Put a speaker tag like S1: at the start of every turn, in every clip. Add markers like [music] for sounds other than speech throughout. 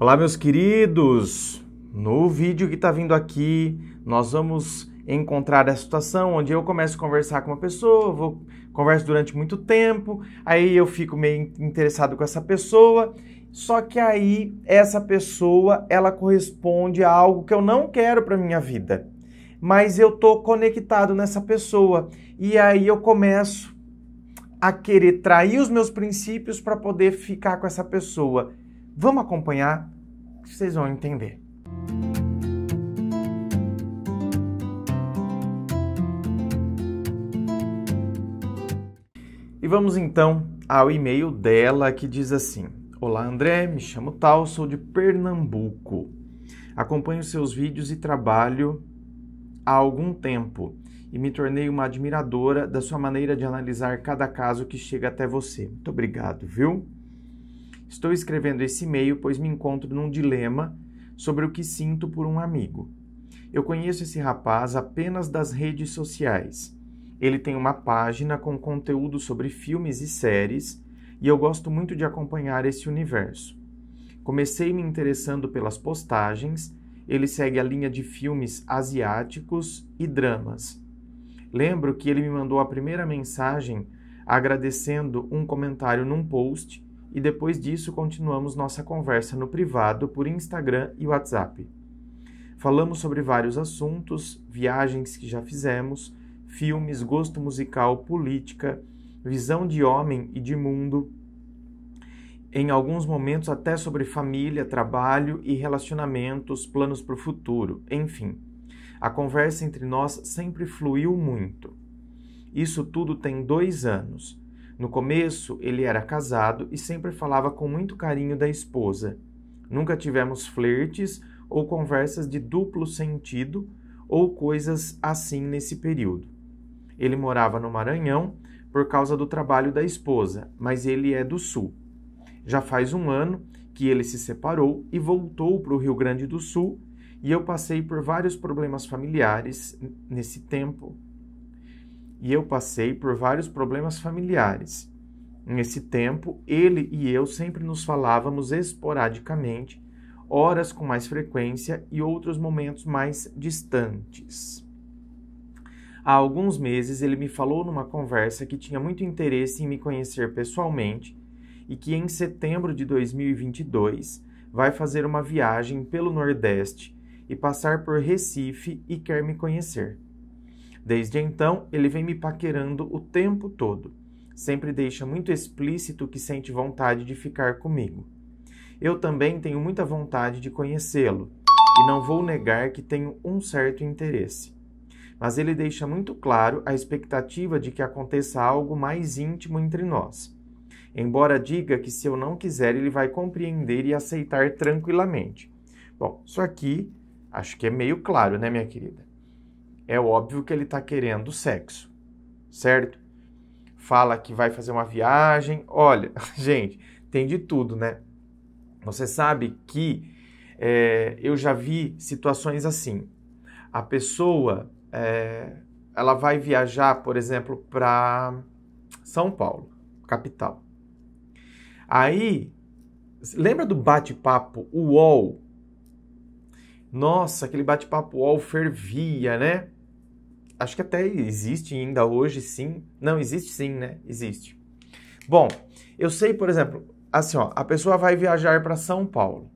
S1: Olá, meus queridos! No vídeo que está vindo aqui, nós vamos encontrar a situação onde eu começo a conversar com uma pessoa, vou converso durante muito tempo, aí eu fico meio interessado com essa pessoa, só que aí essa pessoa, ela corresponde a algo que eu não quero para minha vida. Mas eu tô conectado nessa pessoa e aí eu começo a querer trair os meus princípios para poder ficar com essa pessoa. Vamos acompanhar, vocês vão entender. E vamos então ao e-mail dela que diz assim: Olá André, me chamo Tal, sou de Pernambuco. Acompanho seus vídeos e trabalho há algum tempo e me tornei uma admiradora da sua maneira de analisar cada caso que chega até você. Muito obrigado, viu? Estou escrevendo esse e-mail pois me encontro num dilema sobre o que sinto por um amigo. Eu conheço esse rapaz apenas das redes sociais. Ele tem uma página com conteúdo sobre filmes e séries e eu gosto muito de acompanhar esse universo. Comecei me interessando pelas postagens, ele segue a linha de filmes asiáticos e dramas. Lembro que ele me mandou a primeira mensagem agradecendo um comentário num post e depois disso continuamos nossa conversa no privado por Instagram e WhatsApp. Falamos sobre vários assuntos, viagens que já fizemos, filmes, gosto musical, política, visão de homem e de mundo. Em alguns momentos, até sobre família, trabalho e relacionamentos, planos para o futuro, enfim. A conversa entre nós sempre fluiu muito. Isso tudo tem dois anos. No começo, ele era casado e sempre falava com muito carinho da esposa. Nunca tivemos flertes ou conversas de duplo sentido ou coisas assim nesse período. Ele morava no Maranhão por causa do trabalho da esposa, mas ele é do Sul. Já faz um ano que ele se separou e voltou para o Rio Grande do Sul, e eu passei por vários problemas familiares nesse tempo e eu passei por vários problemas familiares. Nesse tempo, ele e eu sempre nos falávamos esporadicamente, horas com mais frequência e outros momentos mais distantes. Há alguns meses ele me falou numa conversa que tinha muito interesse em me conhecer pessoalmente e que em setembro de 2022 vai fazer uma viagem pelo Nordeste e passar por Recife e quer me conhecer. Desde então, ele vem me paquerando o tempo todo. Sempre deixa muito explícito que sente vontade de ficar comigo. Eu também tenho muita vontade de conhecê-lo e não vou negar que tenho um certo interesse. Mas ele deixa muito claro a expectativa de que aconteça algo mais íntimo entre nós. Embora diga que se eu não quiser, ele vai compreender e aceitar tranquilamente. Bom, isso aqui acho que é meio claro, né, minha querida? é óbvio que ele está querendo sexo, certo? Fala que vai fazer uma viagem. Olha, [laughs] gente, tem de tudo, né? Você sabe que é, eu já vi situações assim. A pessoa é, ela vai viajar, por exemplo, para São Paulo, capital. Aí, lembra do bate-papo UOL? Nossa, aquele bate-papo UOL fervia, né? acho que até existe ainda hoje, sim. Não, existe sim, né? Existe. Bom, eu sei, por exemplo, assim, ó, a pessoa vai viajar para São Paulo.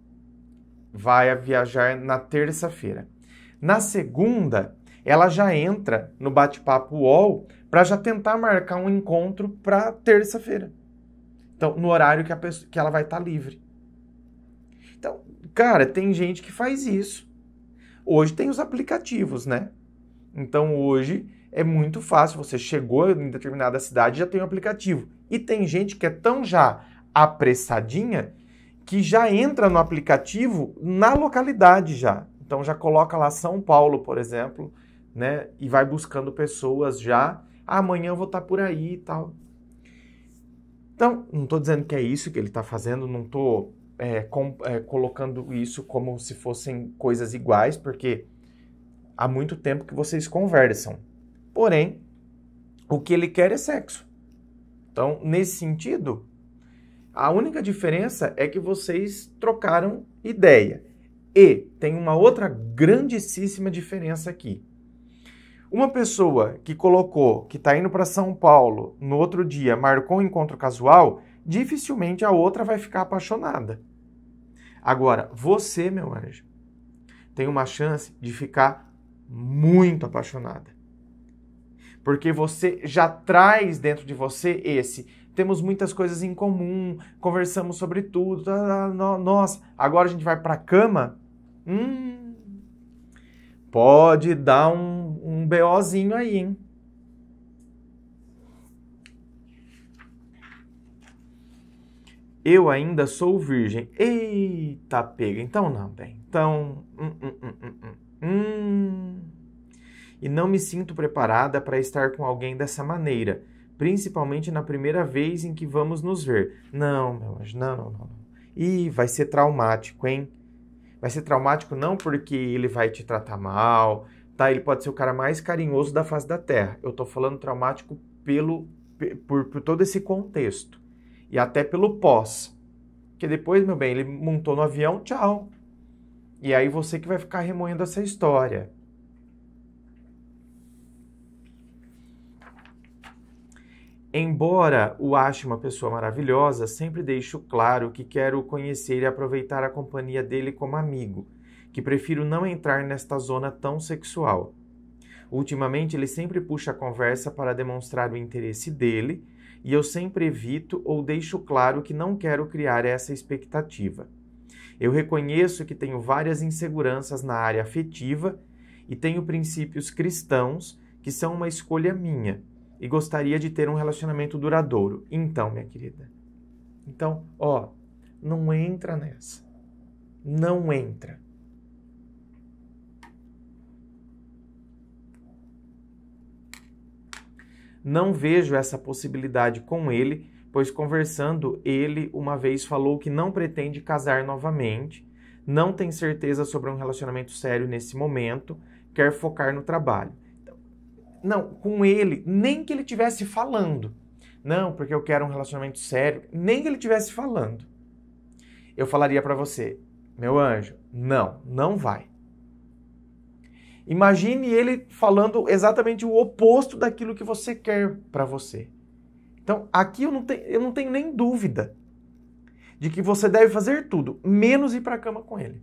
S1: Vai viajar na terça-feira. Na segunda, ela já entra no bate-papo UOL para já tentar marcar um encontro para terça-feira. Então, no horário que, a pessoa, que ela vai estar tá livre. Então, cara, tem gente que faz isso. Hoje tem os aplicativos, né? Então hoje é muito fácil, você chegou em determinada cidade já tem um aplicativo. E tem gente que é tão já apressadinha que já entra no aplicativo na localidade já. Então já coloca lá São Paulo, por exemplo, né? E vai buscando pessoas já. Ah, amanhã eu vou estar tá por aí e tal. Então, não estou dizendo que é isso que ele está fazendo, não estou é, é, colocando isso como se fossem coisas iguais, porque há muito tempo que vocês conversam. Porém, o que ele quer é sexo. Então, nesse sentido, a única diferença é que vocês trocaram ideia. E tem uma outra grandíssima diferença aqui. Uma pessoa que colocou que está indo para São Paulo no outro dia, marcou um encontro casual, dificilmente a outra vai ficar apaixonada. Agora, você, meu anjo, tem uma chance de ficar muito apaixonada. Porque você já traz dentro de você esse. Temos muitas coisas em comum, conversamos sobre tudo. Tá, tá, tá, Nossa, agora a gente vai para a cama. Hum, pode dar um, um BOzinho aí, hein? eu ainda sou virgem. Eita, pega. Então não, bem. Então. Hum, hum, hum, hum, hum. Hum. E não me sinto preparada para estar com alguém dessa maneira, principalmente na primeira vez em que vamos nos ver. Não, meu anjo, não, não, não. Ih, vai ser traumático, hein? Vai ser traumático não porque ele vai te tratar mal, tá? Ele pode ser o cara mais carinhoso da face da Terra. Eu tô falando traumático pelo por, por todo esse contexto e até pelo pós. Que depois, meu bem, ele montou no avião, tchau. E aí você que vai ficar remoendo essa história. Embora o ache uma pessoa maravilhosa, sempre deixo claro que quero conhecer e aproveitar a companhia dele como amigo, que prefiro não entrar nesta zona tão sexual. Ultimamente, ele sempre puxa a conversa para demonstrar o interesse dele, e eu sempre evito ou deixo claro que não quero criar essa expectativa. Eu reconheço que tenho várias inseguranças na área afetiva e tenho princípios cristãos que são uma escolha minha e gostaria de ter um relacionamento duradouro. Então, minha querida, então, ó, não entra nessa. Não entra. Não vejo essa possibilidade com ele pois conversando, ele uma vez falou que não pretende casar novamente, não tem certeza sobre um relacionamento sério nesse momento, quer focar no trabalho. Então, não, com ele, nem que ele tivesse falando. Não, porque eu quero um relacionamento sério, nem que ele tivesse falando. Eu falaria para você, meu anjo, não, não vai. Imagine ele falando exatamente o oposto daquilo que você quer para você. Então, aqui eu não, eu não tenho nem dúvida de que você deve fazer tudo, menos ir para a cama com ele.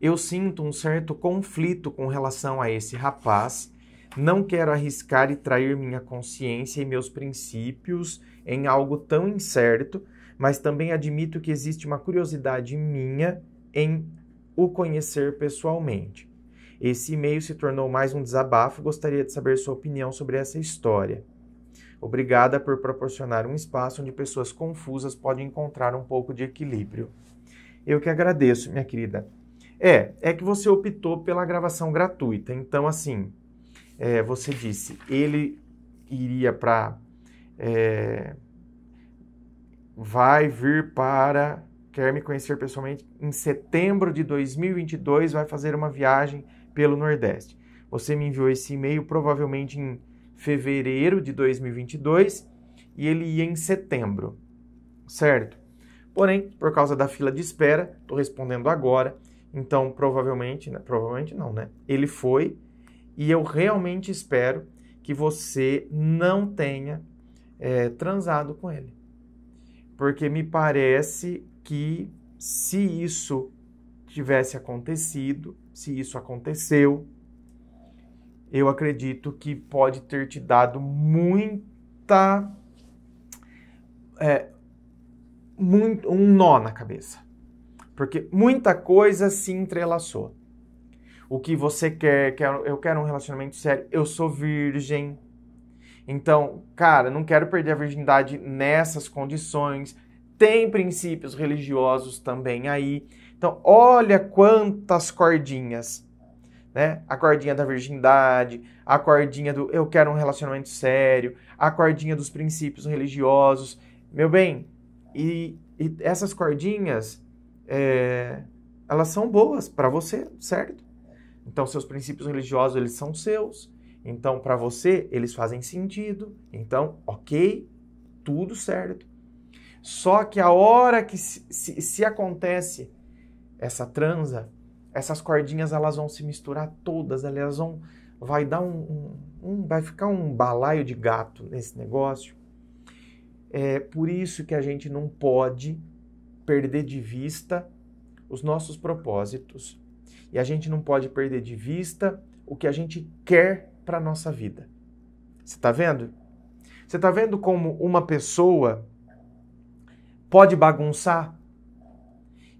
S1: Eu sinto um certo conflito com relação a esse rapaz. Não quero arriscar e trair minha consciência e meus princípios em algo tão incerto, mas também admito que existe uma curiosidade minha em o conhecer pessoalmente. Esse e-mail se tornou mais um desabafo. Gostaria de saber sua opinião sobre essa história. Obrigada por proporcionar um espaço onde pessoas confusas podem encontrar um pouco de equilíbrio. Eu que agradeço, minha querida. É, é que você optou pela gravação gratuita. Então, assim, é, você disse, ele iria para. É, vai vir para. Quer me conhecer pessoalmente? Em setembro de 2022, vai fazer uma viagem pelo Nordeste. Você me enviou esse e-mail provavelmente em fevereiro de 2022 e ele ia em setembro, certo? Porém, por causa da fila de espera, estou respondendo agora, então provavelmente, né? provavelmente não, né? Ele foi e eu realmente espero que você não tenha é, transado com ele. Porque me parece que se isso tivesse acontecido, se isso aconteceu, eu acredito que pode ter te dado muita. É, muito, um nó na cabeça. Porque muita coisa se entrelaçou. O que você quer, quer, eu quero um relacionamento sério, eu sou virgem. Então, cara, não quero perder a virgindade nessas condições. Tem princípios religiosos também aí. Então, olha quantas cordinhas, né? A cordinha da virgindade, a cordinha do eu quero um relacionamento sério, a cordinha dos princípios religiosos. Meu bem, e, e essas cordinhas, é, elas são boas para você, certo? Então, seus princípios religiosos, eles são seus. Então, para você, eles fazem sentido. Então, ok, tudo certo. Só que a hora que se, se, se acontece essa transa, essas cordinhas elas vão se misturar todas, elas vão vai dar um, um, um vai ficar um balaio de gato nesse negócio. É por isso que a gente não pode perder de vista os nossos propósitos e a gente não pode perder de vista o que a gente quer para nossa vida. Você está vendo? Você está vendo como uma pessoa pode bagunçar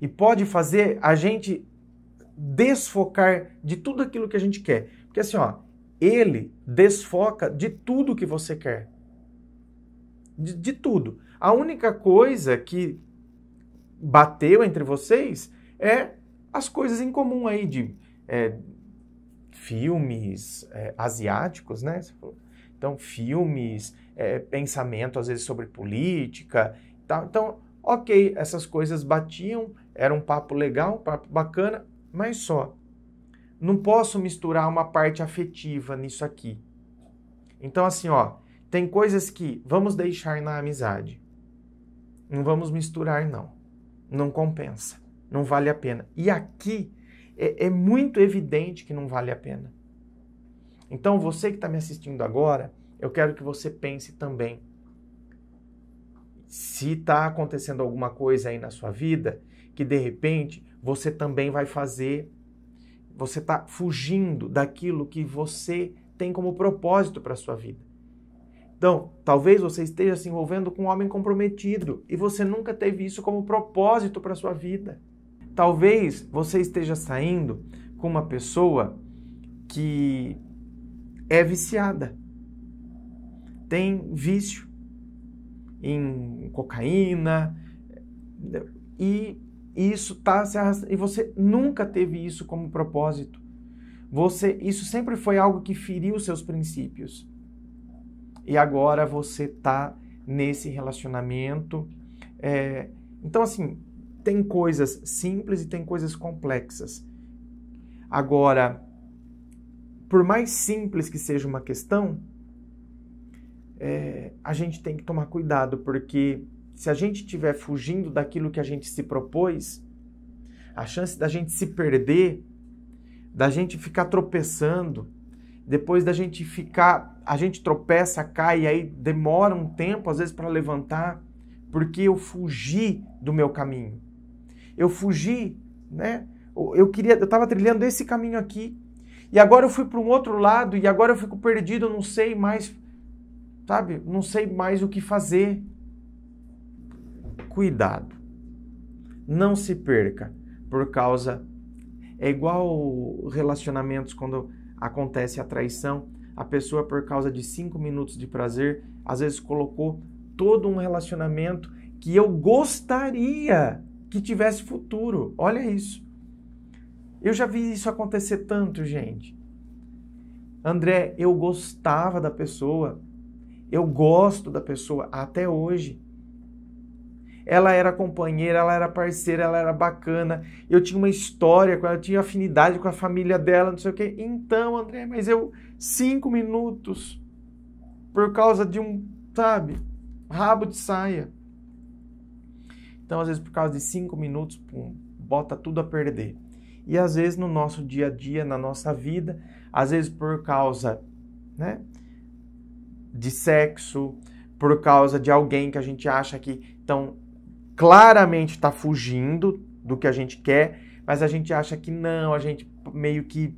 S1: e pode fazer a gente desfocar de tudo aquilo que a gente quer. Porque assim, ó, ele desfoca de tudo que você quer. De, de tudo. A única coisa que bateu entre vocês é as coisas em comum aí de é, filmes é, asiáticos, né? Então, filmes, é, pensamento às vezes sobre política tal. Então, ok, essas coisas batiam, era um papo legal, um papo bacana, mas só. Não posso misturar uma parte afetiva nisso aqui. Então, assim, ó, tem coisas que vamos deixar na amizade. Não vamos misturar, não. Não compensa. Não vale a pena. E aqui é, é muito evidente que não vale a pena. Então, você que está me assistindo agora, eu quero que você pense também. Se está acontecendo alguma coisa aí na sua vida que de repente você também vai fazer. Você está fugindo daquilo que você tem como propósito para a sua vida. Então, talvez você esteja se envolvendo com um homem comprometido e você nunca teve isso como propósito para a sua vida. Talvez você esteja saindo com uma pessoa que é viciada, tem vício em cocaína e e isso tá se arrastando. E você nunca teve isso como propósito. Você, isso sempre foi algo que feriu seus princípios. E agora você tá nesse relacionamento. É, então, assim, tem coisas simples e tem coisas complexas. Agora, por mais simples que seja uma questão, é, a gente tem que tomar cuidado, porque se a gente estiver fugindo daquilo que a gente se propôs, a chance da gente se perder, da gente ficar tropeçando, depois da gente ficar, a gente tropeça, cai e aí demora um tempo às vezes para levantar, porque eu fugi do meu caminho. Eu fugi, né? Eu queria, eu estava trilhando esse caminho aqui e agora eu fui para um outro lado e agora eu fico perdido, eu não sei mais, sabe? Não sei mais o que fazer cuidado. Não se perca por causa. É igual relacionamentos quando acontece a traição. A pessoa, por causa de cinco minutos de prazer, às vezes colocou todo um relacionamento que eu gostaria que tivesse futuro. Olha isso. Eu já vi isso acontecer tanto, gente. André, eu gostava da pessoa, eu gosto da pessoa até hoje, ela era companheira, ela era parceira, ela era bacana. Eu tinha uma história com ela, eu tinha afinidade com a família dela, não sei o quê. Então, André, mas eu, cinco minutos, por causa de um, sabe, rabo de saia. Então, às vezes, por causa de cinco minutos, pum, bota tudo a perder. E às vezes, no nosso dia a dia, na nossa vida, às vezes por causa, né, de sexo, por causa de alguém que a gente acha que. Então, claramente está fugindo do que a gente quer, mas a gente acha que não, a gente meio que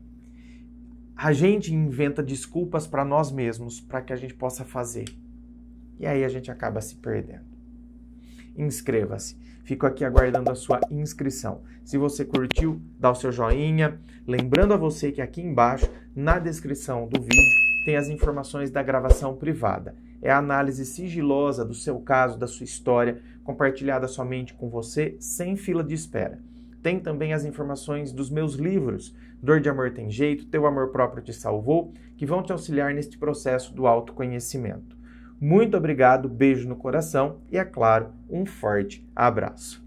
S1: a gente inventa desculpas para nós mesmos para que a gente possa fazer. E aí a gente acaba se perdendo. Inscreva-se. Fico aqui aguardando a sua inscrição. Se você curtiu, dá o seu joinha. Lembrando a você que aqui embaixo, na descrição do vídeo, tem as informações da gravação privada é a análise sigilosa do seu caso, da sua história, compartilhada somente com você, sem fila de espera. Tem também as informações dos meus livros, Dor de Amor Tem Jeito, Teu Amor Próprio Te Salvou, que vão te auxiliar neste processo do autoconhecimento. Muito obrigado, beijo no coração e, é claro, um forte abraço.